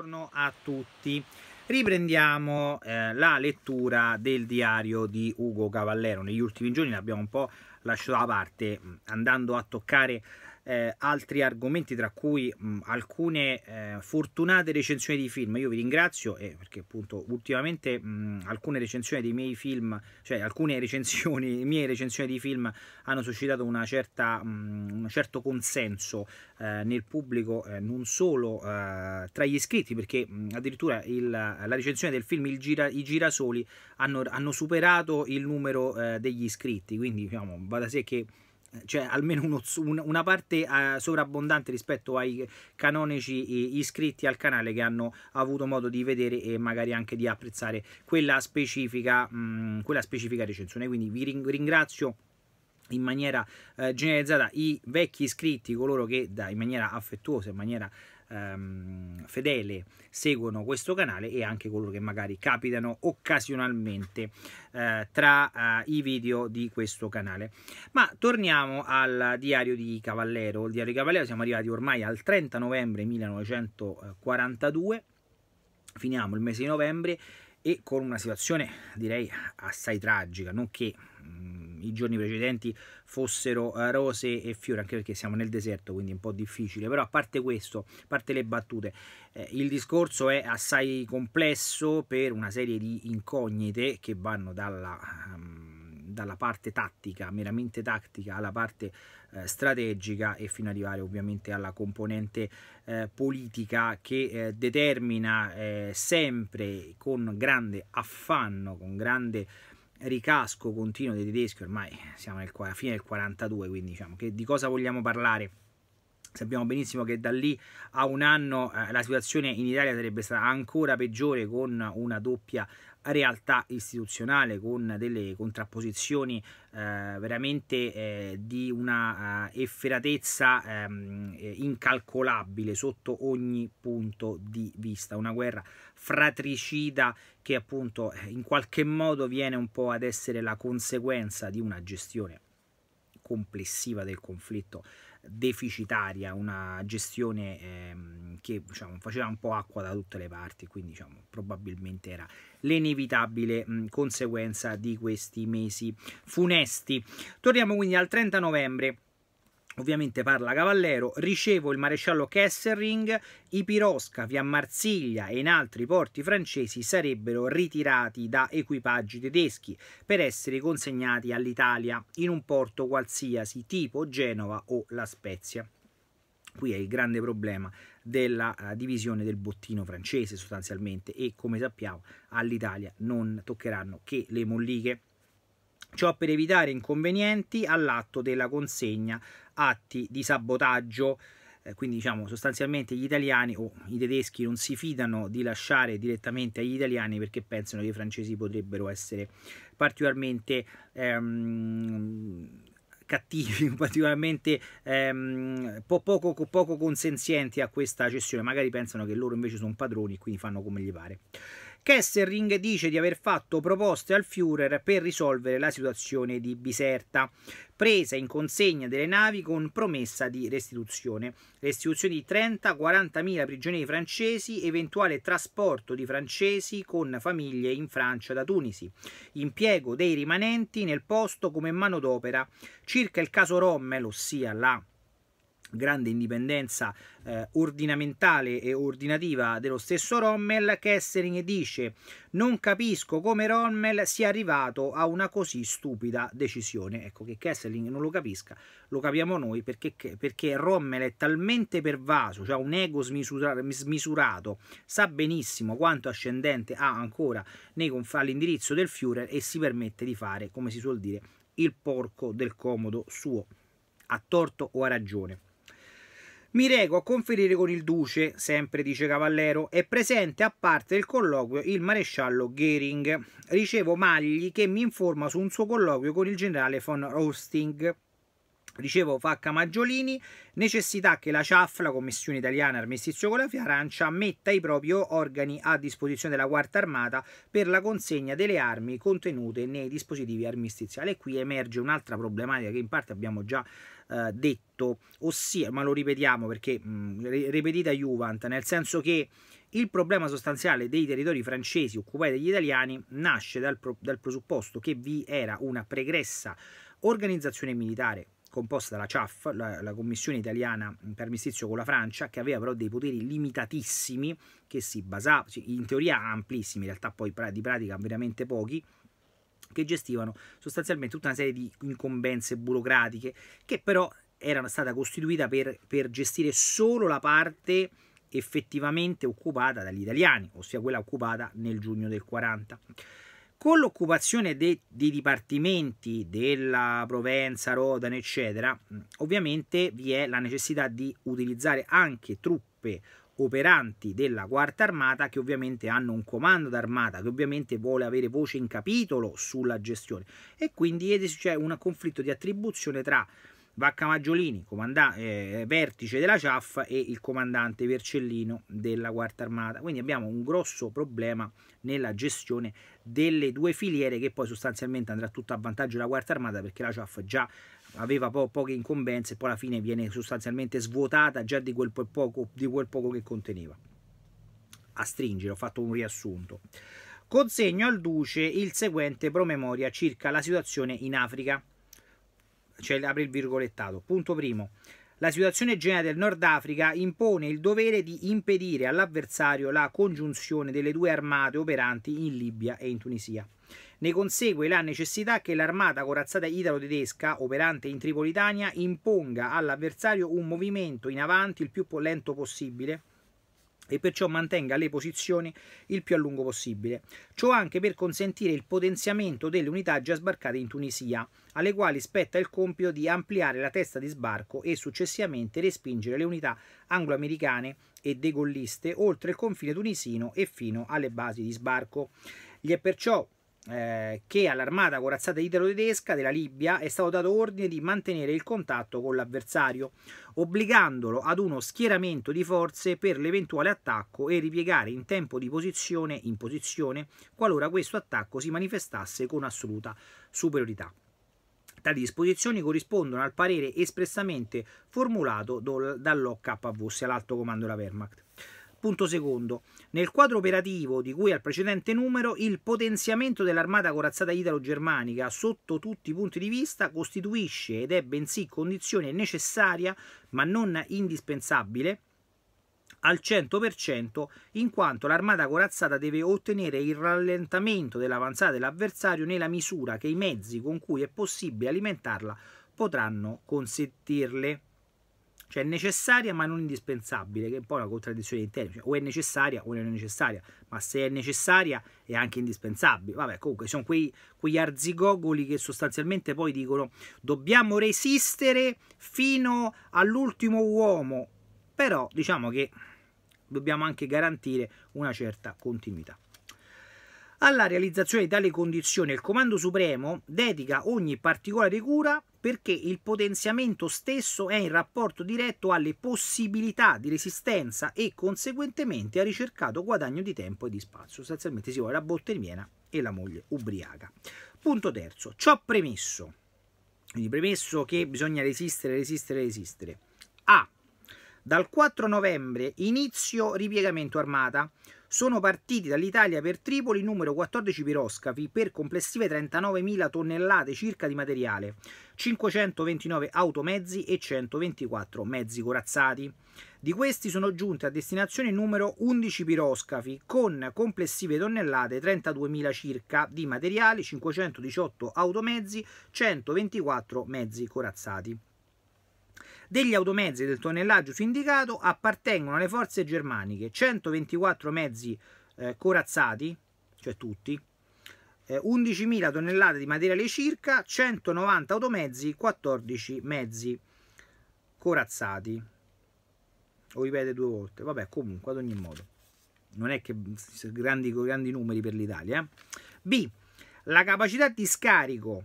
buongiorno a tutti. Riprendiamo eh, la lettura del diario di Ugo Cavallero. Negli ultimi giorni l'abbiamo un po' lasciato da parte, mm, andando a toccare eh, altri argomenti, tra cui mh, alcune eh, fortunate recensioni di film. Io vi ringrazio eh, perché appunto ultimamente mh, alcune recensioni dei miei film, cioè alcune recensioni, mie recensioni di film hanno suscitato una certa, mh, un certo consenso eh, nel pubblico, eh, non solo eh, tra gli iscritti, perché addirittura il, la recensione del film Gira, I girasoli hanno, hanno, superato il numero degli iscritti, quindi diciamo, va da sé che cioè almeno uno, una parte eh, sovrabbondante rispetto ai canonici iscritti al canale che hanno avuto modo di vedere e magari anche di apprezzare quella specifica, mh, mm, quella specifica recensione. Quindi vi ringrazio in maniera eh, generalizzata i vecchi iscritti, coloro che da, in maniera affettuosa, in maniera ehm, fedele seguono questo canale e anche coloro che magari capitano occasionalmente eh, tra eh, i video di questo canale. Ma torniamo al diario di Cavallero. Il diario di Cavallero siamo arrivati ormai al 30 novembre 1942, finiamo il mese di novembre e con una situazione direi assai tragica, non che... Mm, i giorni precedenti fossero eh, rose e fiori, anche perché siamo nel deserto, quindi è un po' difficile, però a parte questo, a parte le battute, eh, il discorso è assai complesso per una serie di incognite che vanno dalla... Um, dalla parte tattica, meramente tattica, alla parte eh, strategica e fino ad arrivare ovviamente alla componente eh, politica che eh, determina eh, sempre con grande affanno, con grande ricasco continuo dei tedeschi, ormai siamo alla fine del 42, quindi diciamo che di cosa vogliamo parlare? Sappiamo benissimo che da lì a un anno eh, la situazione in Italia sarebbe stata ancora peggiore con una doppia realtà istituzionale con delle contrapposizioni eh, veramente eh, di una eh, efferatezza ehm, eh, incalcolabile sotto ogni punto di vista, una guerra fratricida che appunto eh, in qualche modo viene un po' ad essere la conseguenza di una gestione complessiva del conflitto deficitaria, una gestione ehm, che diciamo, faceva un po' acqua da tutte le parti, quindi diciamo, probabilmente era l'inevitabile mh, conseguenza di questi mesi funesti. Torniamo quindi al 30 novembre Ovviamente parla Cavallero, ricevo il maresciallo Kessering, i piroscafi a Marsiglia e in altri porti francesi sarebbero ritirati da equipaggi tedeschi per essere consegnati all'Italia in un porto qualsiasi tipo Genova o La Spezia. Qui è il grande problema della eh, divisione del bottino francese sostanzialmente e come sappiamo all'Italia non toccheranno che le molliche ciò per evitare inconvenienti all'atto della consegna atti di sabotaggio eh, quindi diciamo sostanzialmente gli italiani o i tedeschi non si fidano di lasciare direttamente agli italiani perché pensano che i francesi potrebbero essere particolarmente ehm, cattivi, particolarmente ehm, poco, poco consenzienti a questa cessione, magari pensano che loro invece sono padroni e quindi fanno come gli pare. Kessering dice di aver fatto proposte al Führer per risolvere la situazione di Biserta, presa in consegna delle navi con promessa di restituzione. Restituzione di 30-40 prigionieri francesi, eventuale trasporto di francesi con famiglie in Francia da Tunisi, impiego dei rimanenti nel posto come manodopera. Circa il caso Rommel, ossia la grande indipendenza eh, ordinamentale e ordinativa dello stesso Rommel, Kessering dice non capisco come Rommel sia arrivato a una così stupida decisione. Ecco che Kessering non lo capisca, lo capiamo noi perché, perché Rommel è talmente pervaso, cioè un ego smisura, smisurato, sa benissimo quanto ascendente ha ancora all'indirizzo del Führer e si permette di fare, come si suol dire, il porco del comodo suo, a torto o a ragione. Mi rego a conferire con il duce, sempre dice Cavallero, è presente a parte del colloquio il maresciallo Gering. Ricevo Magli che mi informa su un suo colloquio con il generale von Rosting. Ricevo Facca Maggiolini, necessità che la CIAF, la Commissione Italiana Armistizio con la Francia, metta i propri organi a disposizione della Quarta Armata per la consegna delle armi contenute nei dispositivi armistiziali. E qui emerge un'altra problematica che in parte abbiamo già eh, detto, ossia, ma lo ripetiamo perché mh, mm, ripetita Juvent, nel senso che il problema sostanziale dei territori francesi occupati dagli italiani nasce dal, pro, dal presupposto che vi era una pregressa organizzazione militare composta dalla CAF, la, la, Commissione Italiana per Mistizio con la Francia, che aveva però dei poteri limitatissimi, che si basavano, in teoria amplissimi, in realtà poi di pratica veramente pochi, che gestivano sostanzialmente tutta una serie di incombenze burocratiche che però erano stata costituita per, per gestire solo la parte effettivamente occupata dagli italiani, ossia quella occupata nel giugno del 40. Con l'occupazione dei, dei dipartimenti della Provenza, Rodano, eccetera, ovviamente vi è la necessità di utilizzare anche truppe operanti della quarta armata che ovviamente hanno un comando d'armata che ovviamente vuole avere voce in capitolo sulla gestione e quindi c'è un conflitto di attribuzione tra Vacca Maggiolini, eh, vertice della CIAF e il comandante Vercellino della quarta armata. Quindi abbiamo un grosso problema nella gestione delle due filiere che poi sostanzialmente andrà tutto a vantaggio della quarta armata perché la CIAF già aveva po poche incombenze e poi alla fine viene sostanzialmente svuotata già di quel, poco, di quel poco che conteneva. A stringere, ho fatto un riassunto. Consegno al Duce il seguente promemoria circa la situazione in Africa. Cioè, apre il virgolettato. Punto primo. La situazione generale del Nord Africa impone il dovere di impedire all'avversario la congiunzione delle due armate operanti in Libia e in Tunisia. Ne consegue la necessità che l'armata corazzata italo-tedesca, operante in Tripolitania, imponga all'avversario un movimento in avanti il più lento possibile e perciò mantenga le posizioni il più a lungo possibile. Ciò anche per consentire il potenziamento delle unità già sbarcate in Tunisia, alle quali spetta il compito di ampliare la testa di sbarco e successivamente respingere le unità anglo-americane e degolliste oltre il confine tunisino e fino alle basi di sbarco. Gli è perciò eh, che all'armata corazzata italo-tedesca della Libia è stato dato ordine di mantenere il contatto con l'avversario, obbligandolo ad uno schieramento di forze per l'eventuale attacco e ripiegare in tempo di posizione in posizione qualora questo attacco si manifestasse con assoluta superiorità. Tali disposizioni corrispondono al parere espressamente formulato dall'OKV, sia l'alto comando della Wehrmacht. Punto secondo. Nel quadro operativo di cui al precedente numero, il potenziamento dell'armata corazzata italo-germanica sotto tutti i punti di vista costituisce ed è bensì condizione necessaria, ma non indispensabile, al 100% in quanto l'armata corazzata deve ottenere il rallentamento dell'avanzata dell'avversario nella misura che i mezzi con cui è possibile alimentarla potranno consentirle cioè è necessaria ma non indispensabile, che è un po' una contraddizione di termini, cioè, o è necessaria o non è necessaria, ma se è necessaria è anche indispensabile. Vabbè, comunque sono quei, quegli arzigogoli che sostanzialmente poi dicono dobbiamo resistere fino all'ultimo uomo, però diciamo che dobbiamo anche garantire una certa continuità. Alla realizzazione di tale condizione il Comando Supremo dedica ogni particolare cura perché il potenziamento stesso è in rapporto diretto alle possibilità di resistenza e conseguentemente ha ricercato guadagno di tempo e di spazio. Sostanzialmente si vuole la botte piena e la moglie ubriaca. Punto terzo, ciò premesso, quindi premesso che bisogna resistere, resistere, resistere. A. Dal 4 novembre inizio ripiegamento armata sono partiti dall'Italia per Tripoli numero 14 piroscafi per complessive 39.000 tonnellate circa di materiale, 529 automezzi e 124 mezzi corazzati. Di questi sono giunte a destinazione numero 11 piroscafi con complessive tonnellate 32.000 circa di materiale, 518 automezzi, 124 mezzi corazzati. Degli automezzi del tonnellaggio su indicato appartengono alle forze germaniche 124 mezzi eh, corazzati, cioè tutti, 11.000 eh, tonnellate di materiale circa, 190 automezzi, 14 mezzi corazzati. Lo ripete due volte, vabbè comunque ad ogni modo. Non è che grandi, grandi numeri per l'Italia. Eh. B. La capacità di scarico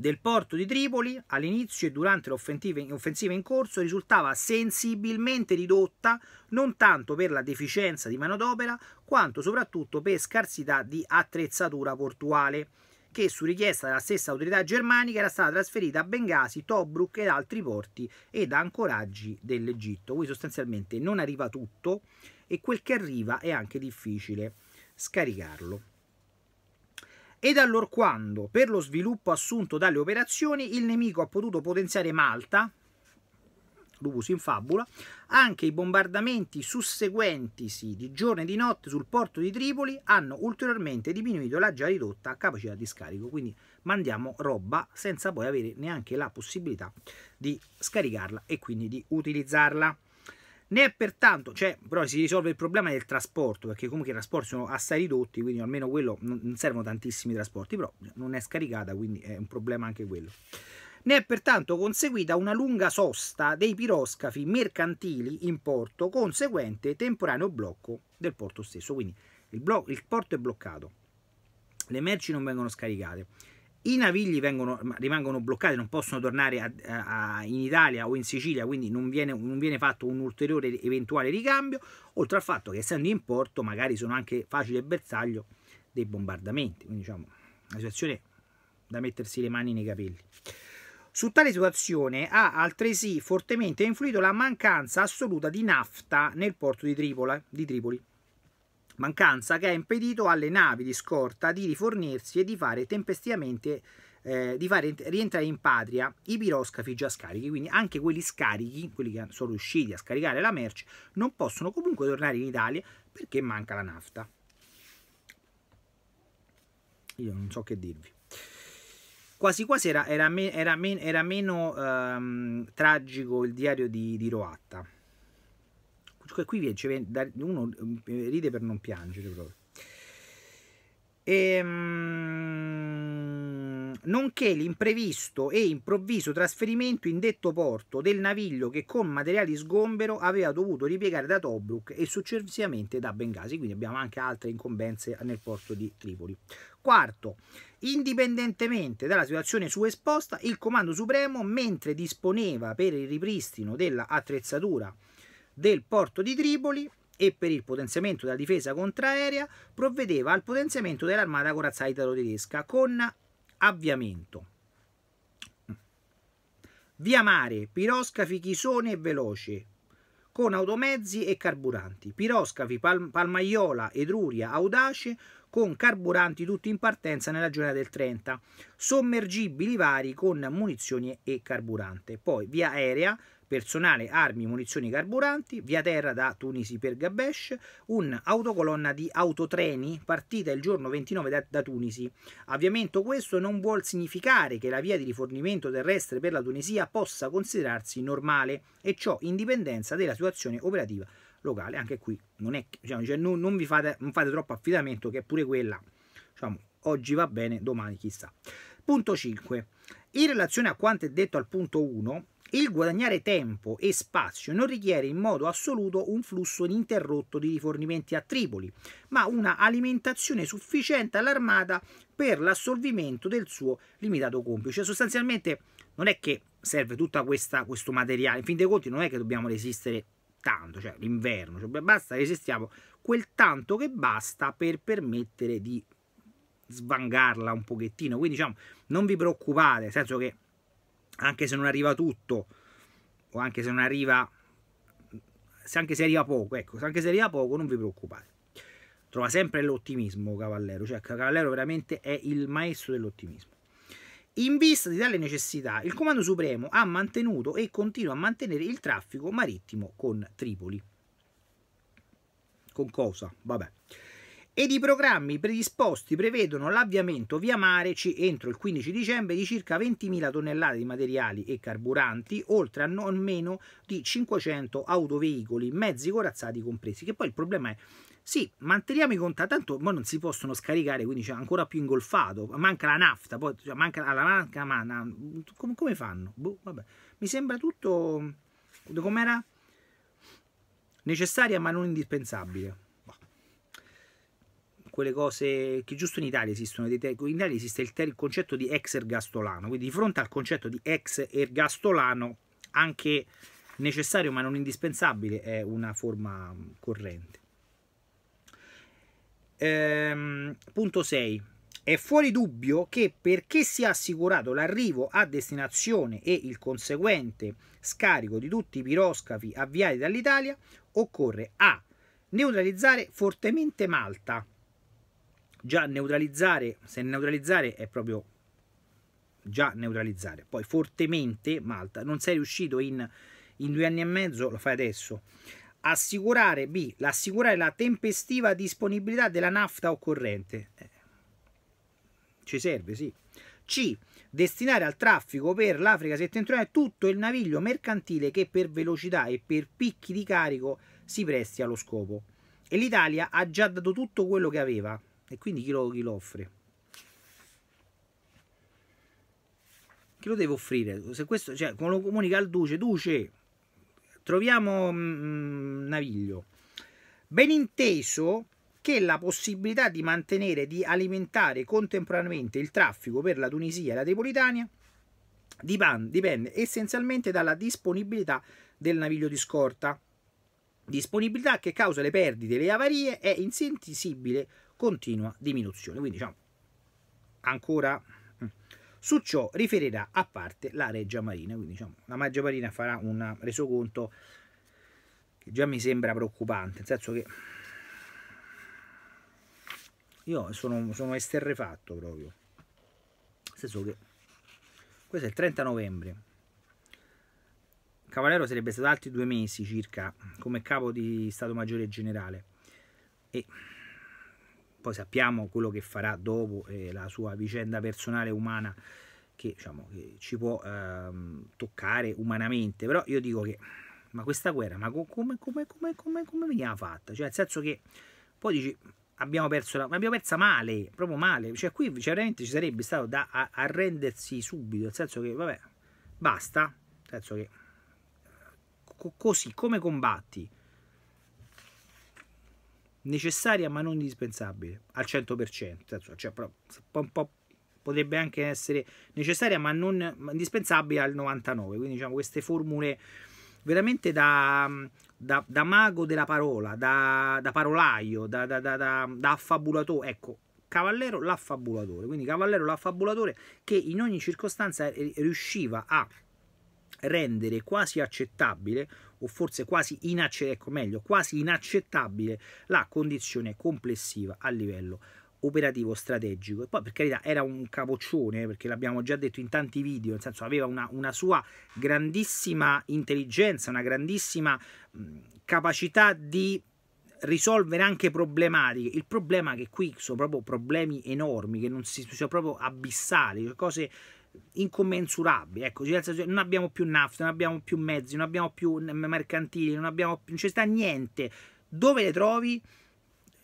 del porto di Tripoli all'inizio e durante l'offensiva in corso risultava sensibilmente ridotta non tanto per la deficienza di manodopera quanto soprattutto per scarsità di attrezzatura portuale che su richiesta della stessa autorità germanica era stata trasferita a Bengasi, Tobruk ed altri porti ed ancoraggi dell'Egitto. Qui sostanzialmente non arriva tutto e quel che arriva è anche difficile scaricarlo ed quando, per lo sviluppo assunto dalle operazioni, il nemico ha potuto potenziare Malta, Lupus in fabula, anche i bombardamenti susseguentisi di giorno e di notte sul porto di Tripoli hanno ulteriormente diminuito la già ridotta capacità di scarico, quindi mandiamo roba senza poi avere neanche la possibilità di scaricarla e quindi di utilizzarla né pertanto, cioè, però si risolve il problema del trasporto, perché comunque i trasporti sono assai ridotti, quindi almeno quello non servono tantissimi trasporti, però non è scaricata, quindi è un problema anche quello. Ne è pertanto conseguita una lunga sosta dei piroscafi mercantili in porto, conseguente temporaneo blocco del porto stesso, quindi il, il porto è bloccato, le merci non vengono scaricate. I navigli vengono, rimangono bloccati, non possono tornare a, a, in Italia o in Sicilia, quindi non viene, non viene, fatto un ulteriore eventuale ricambio, oltre al fatto che essendo in porto magari sono anche facile bersaglio dei bombardamenti, quindi diciamo una situazione da mettersi le mani nei capelli. Su tale situazione ha altresì fortemente influito la mancanza assoluta di nafta nel porto di, Tripola, di Tripoli mancanza che ha impedito alle navi di scorta di rifornirsi e di fare tempestivamente eh, di fare rientrare in patria i piroscafi già scarichi, quindi anche quelli scarichi, quelli che sono riusciti a scaricare la merce, non possono comunque tornare in Italia perché manca la nafta. Io non so che dirvi quasi quasi era, era, era, era meno ehm, tragico il diario di, di Roatta qui cioè, uno mm, ride per non piangere proprio. Ehm, nonché l'imprevisto e improvviso trasferimento in detto porto del naviglio che con materiali sgombero aveva dovuto ripiegare da Tobruk e successivamente da Bengasi, quindi abbiamo anche altre incombenze nel porto di Tripoli. Quarto, indipendentemente dalla situazione su esposta il Comando Supremo, mentre disponeva per il ripristino dell'attrezzatura attrezzatura del porto di Tripoli e per il potenziamento della difesa contraerea provvedeva al potenziamento dell'armata corazzata italo-tedesca con avviamento. Via mare, piroscafi Chisone e Veloce, con automezzi e carburanti, piroscafi Pal- Palmaiola, Etruria, Audace, con carburanti tutti in partenza nella giornata del 30, sommergibili vari con munizioni e carburante. Poi via aerea, personale, armi, munizioni, e carburanti, via terra da Tunisi per Gabesh, un'autocolonna di autotreni partita il giorno 29 da, da, Tunisi. Avviamento questo non vuol significare che la via di rifornimento terrestre per la Tunisia possa considerarsi normale e ciò in dipendenza della situazione operativa locale. Anche qui non, è, cioè, diciamo, non, non vi fate, non fate troppo affidamento che pure quella diciamo, oggi va bene, domani chissà. Punto 5. In relazione a quanto è detto al punto 1, il guadagnare tempo e spazio non richiede in modo assoluto un flusso ininterrotto di rifornimenti a Tripoli, ma una alimentazione sufficiente all'armata per l'assolvimento del suo limitato compito. Cioè sostanzialmente non è che serve tutto questo materiale, in fin dei conti non è che dobbiamo resistere tanto, cioè l'inverno, cioè basta resistiamo quel tanto che basta per permettere di svangarla un pochettino. Quindi diciamo, non vi preoccupate, nel senso che anche se non arriva tutto, o anche se non arriva, se anche se arriva poco, ecco, se anche se arriva poco non vi preoccupate. Trova sempre l'ottimismo Cavallero, cioè Cavallero veramente è il maestro dell'ottimismo. In vista di tale necessità, il Comando Supremo ha mantenuto e continua a mantenere il traffico marittimo con Tripoli. Con cosa? Vabbè. Ed i programmi predisposti prevedono l'avviamento via mare entro il 15 dicembre di circa 20.000 tonnellate di materiali e carburanti, oltre a non meno di 500 autoveicoli, mezzi corazzati compresi. Che poi il problema è sì, manteniamo i contatti, tanto ma non si possono scaricare, quindi c'è ancora più ingolfato, manca la nafta, poi cioè, manca la manca, ma na, come, come, fanno? Boh, vabbè. Mi sembra tutto era necessaria ma non indispensabile. Boh. Quelle cose che giusto in Italia esistono, in Italia esiste il, il concetto di ex ergastolano, quindi di fronte al concetto di ex ergastolano anche necessario ma non indispensabile è una forma corrente. Ehm, punto 6. È fuori dubbio che perché sia assicurato l'arrivo a destinazione e il conseguente scarico di tutti i piroscafi avviati dall'Italia, occorre a. neutralizzare fortemente Malta. Già neutralizzare, se neutralizzare è proprio già neutralizzare, poi fortemente Malta, non sei riuscito in, in due anni e mezzo, lo fai adesso assicurare, B, assicurare la tempestiva disponibilità della nafta occorrente. Eh, ci serve, sì. C, destinare al traffico per l'Africa settentrionale tutto il naviglio mercantile che per velocità e per picchi di carico si presti allo scopo. E l'Italia ha già dato tutto quello che aveva, e quindi chi lo, chi lo offre? Chi lo deve offrire? Se questo, cioè, lo comunica al duce, duce, troviamo mh, mm, mm, Naviglio. Ben inteso che la possibilità di mantenere, di alimentare contemporaneamente il traffico per la Tunisia e la Tripolitania dipende essenzialmente dalla disponibilità del naviglio di scorta. Disponibilità che causa le perdite e le avarie è in sensibile continua diminuzione. Quindi diciamo ancora su ciò riferirà a parte la Reggia Marina, quindi diciamo, la Maggia Marina farà un resoconto che già mi sembra preoccupante, nel senso che io sono, sono esterrefatto proprio, nel senso che questo è il 30 novembre, Cavallero sarebbe stato altri due mesi circa come capo di Stato Maggiore Generale e poi sappiamo quello che farà dopo eh, la sua vicenda personale umana che, diciamo, che ci può ehm, toccare umanamente, però io dico che ma questa guerra, ma come, come, come, come, come veniva fatta? Cioè, nel senso che poi dici, abbiamo perso la, abbiamo persa male, proprio male, cioè qui cioè, veramente ci sarebbe stato da arrendersi subito, nel senso che, vabbè, basta, nel senso che co così come combatti necessaria ma non indispensabile al 100%, cioè, però, un po', potrebbe anche essere necessaria ma non ma indispensabile al 99%, quindi diciamo queste formule veramente da, da, da mago della parola, da, da parolaio, da, da affabulatore, ecco, Cavallero l'affabulatore, quindi Cavallero l'affabulatore che in ogni circostanza riusciva a rendere quasi accettabile o forse quasi inaccettabile, ecco meglio, quasi inaccettabile la condizione complessiva a livello operativo strategico e poi per carità era un capoccione perché l'abbiamo già detto in tanti video nel senso aveva una, una sua grandissima intelligenza una grandissima mh, capacità di risolvere anche problematiche il problema è che qui sono proprio problemi enormi che non si sono proprio abissali cioè cose incommensurabili. Ecco, cioè, non abbiamo più nafta, non abbiamo più mezzi, non abbiamo più mercantili, non, abbiamo, non c'è sta niente. Dove le trovi?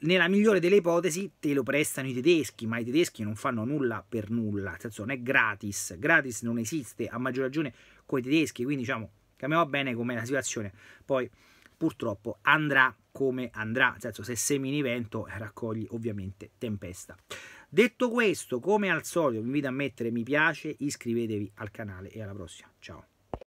Nella migliore delle ipotesi te lo prestano i tedeschi, ma i tedeschi non fanno nulla per nulla, nel senso, non è gratis, gratis non esiste, a maggior ragione con i tedeschi, quindi diciamo cambiamo bene come la situazione. Poi purtroppo andrà come andrà, nel senso, se semini vento raccogli ovviamente tempesta. Detto questo, come al solito, vi invito a mettere mi piace, iscrivetevi al canale e alla prossima. Ciao.